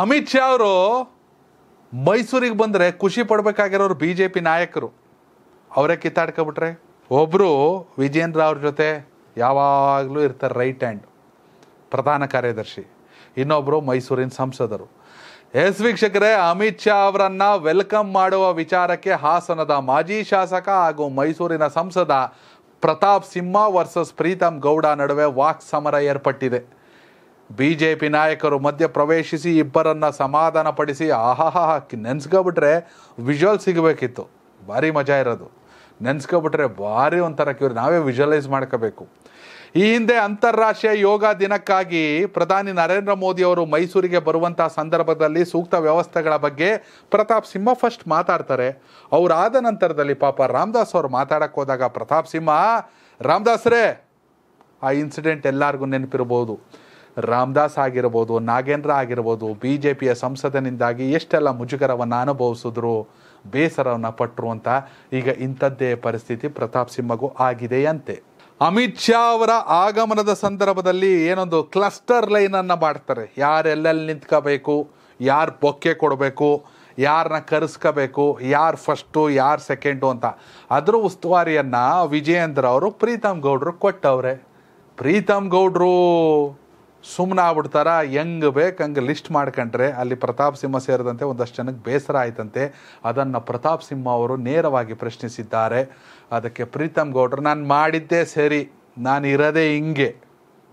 ಅಮಿತ್ ಶಾ ಅವರು ಮೈಸೂರಿಗೆ ಬಂದರೆ ಖುಷಿ ಪಡಬೇಕಾಗಿರೋರು ಬಿ ಜೆ ಪಿ ನಾಯಕರು ಅವರೇ ಕಿತ್ತಾಡ್ಕೊಬಿಟ್ರೆ ಒಬ್ಬರು ವಿಜೇಂದ್ರ ಅವ್ರ ಜೊತೆ ಯಾವಾಗಲೂ ಇರ್ತಾರೆ ರೈಟ್ ಹ್ಯಾಂಡ್ ಪ್ರಧಾನ ಕಾರ್ಯದರ್ಶಿ ಇನ್ನೊಬ್ಬರು ಮೈಸೂರಿನ ಸಂಸದರು ಎಸ್ ವೀಕ್ಷಕರೇ ಅಮಿತ್ ಶಾ ಅವರನ್ನು ವೆಲ್ಕಮ್ ಮಾಡುವ ವಿಚಾರಕ್ಕೆ ಹಾಸನದ ಮಾಜಿ ಶಾಸಕ ಹಾಗೂ ಮೈಸೂರಿನ ಸಂಸದ ಪ್ರತಾಪ್ ಸಿಂಹ ವರ್ಸಸ್ ಪ್ರೀತಮ್ ಗೌಡ ನಡುವೆ ವಾಕ್ ಸಮರ ಏರ್ಪಟ್ಟಿದೆ ಬಿಜೆಪಿ ನಾಯಕರು ಮಧ್ಯ ಪ್ರವೇಶಿಸಿ ಇಬ್ಬರನ್ನು ಸಮಾಧಾನಪಡಿಸಿ ಆಹಾಹಾ ನೆನ್ಸ್ಕೊಬಿಟ್ರೆ ವಿಜುವಲ್ ಸಿಗಬೇಕಿತ್ತು ಭಾರಿ ಮಜಾ ಇರೋದು ನೆನ್ಸ್ಕೊಬಿಟ್ರೆ ಭಾರಿ ಒಂಥರ ಕಿವ್ರಿ ನಾವೇ ವಿಜುವಲೈಸ್ ಮಾಡ್ಕೋಬೇಕು ಈ ಹಿಂದೆ ಅಂತಾರಾಷ್ಟ್ರೀಯ ಯೋಗ ದಿನಕ್ಕಾಗಿ ಪ್ರಧಾನಿ ನರೇಂದ್ರ ಮೋದಿ ಅವರು ಮೈಸೂರಿಗೆ ಬರುವಂತಹ ಸಂದರ್ಭದಲ್ಲಿ ಸೂಕ್ತ ವ್ಯವಸ್ಥೆಗಳ ಬಗ್ಗೆ ಪ್ರತಾಪ್ ಸಿಂಹ ಫಸ್ಟ್ ಮಾತಾಡ್ತಾರೆ ಅವರಾದ ನಂತರದಲ್ಲಿ ಪಾಪ ರಾಮದಾಸ್ ಅವರು ಮಾತಾಡಕ್ಕೆ ಹೋದಾಗ ಪ್ರತಾಪ್ ಸಿಂಹ ರಾಮದಾಸ್ರೇ ಆ ಇನ್ಸಿಡೆಂಟ್ ಎಲ್ಲರಿಗೂ ನೆನಪಿರ್ಬೋದು ರಾಮದಾಸ್ ಆಗಿರ್ಬೋದು ನಾಗೇಂದ್ರ ಆಗಿರ್ಬೋದು ಬಿ ಜೆ ಪಿಯ ಸಂಸದನಿಂದಾಗಿ ಎಷ್ಟೆಲ್ಲ ಮುಜುಗರವನ್ನು ಅನುಭವಿಸಿದ್ರು ಬೇಸರವನ್ನು ಪಟ್ಟರು ಅಂತ ಈಗ ಇಂಥದ್ದೇ ಪರಿಸ್ಥಿತಿ ಪ್ರತಾಪ್ ಸಿಂಹಗೂ ಆಗಿದೆಯಂತೆ ಅಮಿತ್ ಶಾ ಅವರ ಆಗಮನದ ಸಂದರ್ಭದಲ್ಲಿ ಏನೊಂದು ಕ್ಲಸ್ಟರ್ ಲೈನನ್ನು ಮಾಡ್ತಾರೆ ಯಾರೆಲ್ಲೆಲ್ಲಿ ನಿಂತ್ಕೋಬೇಕು ಯಾರು ಬೊಕ್ಕೆ ಕೊಡಬೇಕು ಯಾರನ್ನ ಕರೆಸ್ಕೋಬೇಕು ಯಾರು ಫಸ್ಟು ಯಾರು ಸೆಕೆಂಡು ಅಂತ ಅದರ ಉಸ್ತುವಾರಿಯನ್ನು ವಿಜಯೇಂದ್ರ ಅವರು ಪ್ರೀತಮ್ ಗೌಡ್ರು ಕೊಟ್ಟವ್ರೆ ಪ್ರೀತಮ್ ಗೌಡ್ರು ಸುಮ್ಮನೆ ಆಗ್ಬಿಡ್ತಾರ ಹೆಂಗೆ ಬೇಕು ಹಂಗೆ ಲಿಸ್ಟ್ ಮಾಡ್ಕೊಂಡ್ರೆ ಅಲ್ಲಿ ಪ್ರತಾಪ್ ಸಿಂಹ ಸೇರಿದಂತೆ ಒಂದಷ್ಟು ಜನಕ್ಕೆ ಬೇಸರ ಆಯ್ತಂತೆ ಅದನ್ನು ಪ್ರತಾಪ್ ಸಿಂಹ ಅವರು ನೇರವಾಗಿ ಪ್ರಶ್ನಿಸಿದ್ದಾರೆ ಅದಕ್ಕೆ ಪ್ರೀತಮ್ ಗೌಡ್ರು ನಾನು ಮಾಡಿದ್ದೇ ಸರಿ ನಾನು ಇರೋದೇ ಹಿಂಗೆ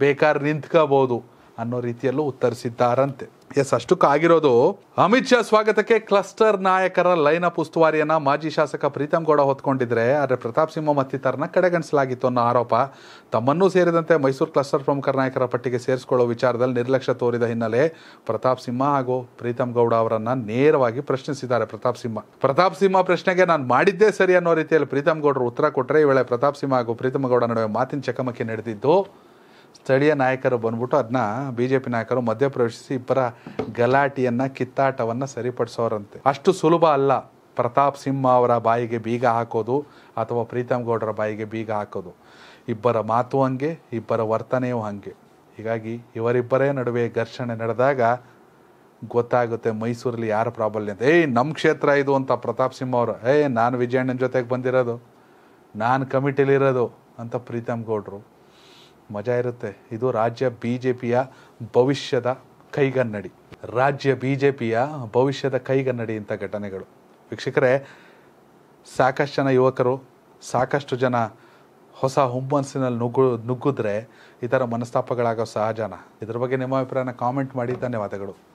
ಬೇಕಾದ್ರೆ ನಿಂತ್ಕೋಬೋದು ಅನ್ನೋ ರೀತಿಯಲ್ಲೂ ಉತ್ತರಿಸಿದ್ದಾರಂತೆ ಎಸ್ ಅಷ್ಟಕ್ಕೂ ಆಗಿರೋದು ಅಮಿತ್ ಶಾ ಸ್ವಾಗತಕ್ಕೆ ಕ್ಲಸ್ಟರ್ ನಾಯಕರ ಅಪ್ ಉಸ್ತುವಾರಿಯನ್ನ ಮಾಜಿ ಶಾಸಕ ಪ್ರೀತಂ ಗೌಡ ಹೊತ್ಕೊಂಡಿದ್ರೆ ಆದರೆ ಪ್ರತಾಪ್ ಸಿಂಹ ಮತ್ತಿತರನ್ನ ಕಡೆಗಣಿಸಲಾಗಿತ್ತು ಅನ್ನೋ ಆರೋಪ ತಮ್ಮನ್ನೂ ಸೇರಿದಂತೆ ಮೈಸೂರು ಕ್ಲಸ್ಟರ್ ಪ್ರಮುಖ ನಾಯಕರ ಪಟ್ಟಿಗೆ ಸೇರಿಸಿಕೊಳ್ಳುವ ವಿಚಾರದಲ್ಲಿ ನಿರ್ಲಕ್ಷ್ಯ ತೋರಿದ ಹಿನ್ನೆಲೆ ಪ್ರತಾಪ್ ಸಿಂಹ ಹಾಗೂ ಪ್ರೀತಂ ಗೌಡ ಅವರನ್ನ ನೇರವಾಗಿ ಪ್ರಶ್ನಿಸಿದ್ದಾರೆ ಪ್ರತಾಪ್ ಸಿಂಹ ಪ್ರತಾಪ್ ಸಿಂಹ ಪ್ರಶ್ನೆಗೆ ನಾನು ಮಾಡಿದ್ದೇ ಸರಿ ಅನ್ನೋ ರೀತಿಯಲ್ಲಿ ಪ್ರೀತಂ ಗೌಡರು ಉತ್ತರ ಕೊಟ್ಟರೆ ಈ ವೇಳೆ ಪ್ರತಾಪ್ ಸಿಂಹ ಹಾಗೂ ಪ್ರೀತಮ್ ಗೌಡ ನಡುವೆ ಮಾತಿನ ಚಕಮಕಿ ನಡೆದಿದ್ದು ಸ್ಥಳೀಯ ನಾಯಕರು ಬಂದ್ಬಿಟ್ಟು ಅದನ್ನ ಬಿ ಜೆ ಪಿ ನಾಯಕರು ಮಧ್ಯಪ್ರವೇಶಿಸಿ ಇಬ್ಬರ ಗಲಾಟೆಯನ್ನು ಕಿತ್ತಾಟವನ್ನು ಸರಿಪಡಿಸೋರಂತೆ ಅಷ್ಟು ಸುಲಭ ಅಲ್ಲ ಪ್ರತಾಪ್ ಸಿಂಹ ಅವರ ಬಾಯಿಗೆ ಬೀಗ ಹಾಕೋದು ಅಥವಾ ಪ್ರೀತಮ್ ಗೌಡರ ಬಾಯಿಗೆ ಬೀಗ ಹಾಕೋದು ಇಬ್ಬರ ಮಾತು ಹಂಗೆ ಇಬ್ಬರ ವರ್ತನೆಯೂ ಹಂಗೆ ಹೀಗಾಗಿ ಇವರಿಬ್ಬರೇ ನಡುವೆ ಘರ್ಷಣೆ ನಡೆದಾಗ ಗೊತ್ತಾಗುತ್ತೆ ಮೈಸೂರಲ್ಲಿ ಯಾರ ಪ್ರಾಬಲ್ಯ ಅಂತ ಏಯ್ ನಮ್ಮ ಕ್ಷೇತ್ರ ಇದು ಅಂತ ಪ್ರತಾಪ್ ಸಿಂಹ ಅವರು ಏಯ್ ನಾನು ವಿಜಯಣ್ಣನ ಜೊತೆಗೆ ಬಂದಿರೋದು ನಾನು ಕಮಿಟಿಲಿರೋದು ಅಂತ ಪ್ರೀತಮ್ ಗೌಡರು ಮಜಾ ಇರುತ್ತೆ ಇದು ರಾಜ್ಯ ಬಿ ಜೆ ಪಿಯ ಭವಿಷ್ಯದ ಕೈಗನ್ನಡಿ ರಾಜ್ಯ ಬಿ ಜೆ ಪಿಯ ಭವಿಷ್ಯದ ಕೈಗನ್ನಡಿ ಇಂಥ ಘಟನೆಗಳು ವೀಕ್ಷಕರೇ ಸಾಕಷ್ಟು ಜನ ಯುವಕರು ಸಾಕಷ್ಟು ಜನ ಹೊಸ ಹುಮ್ಮನಸ್ಸಿನಲ್ಲಿ ನುಗ್ಗು ನುಗ್ಗಿದ್ರೆ ಈ ಥರ ಮನಸ್ತಾಪಗಳಾಗೋ ಸಹಜನ ಇದ್ರ ಬಗ್ಗೆ ನಿಮ್ಮ ಅಭಿಪ್ರಾಯನ ಕಾಮೆಂಟ್ ಮಾಡಿ ಧನ್ಯವಾದಗಳು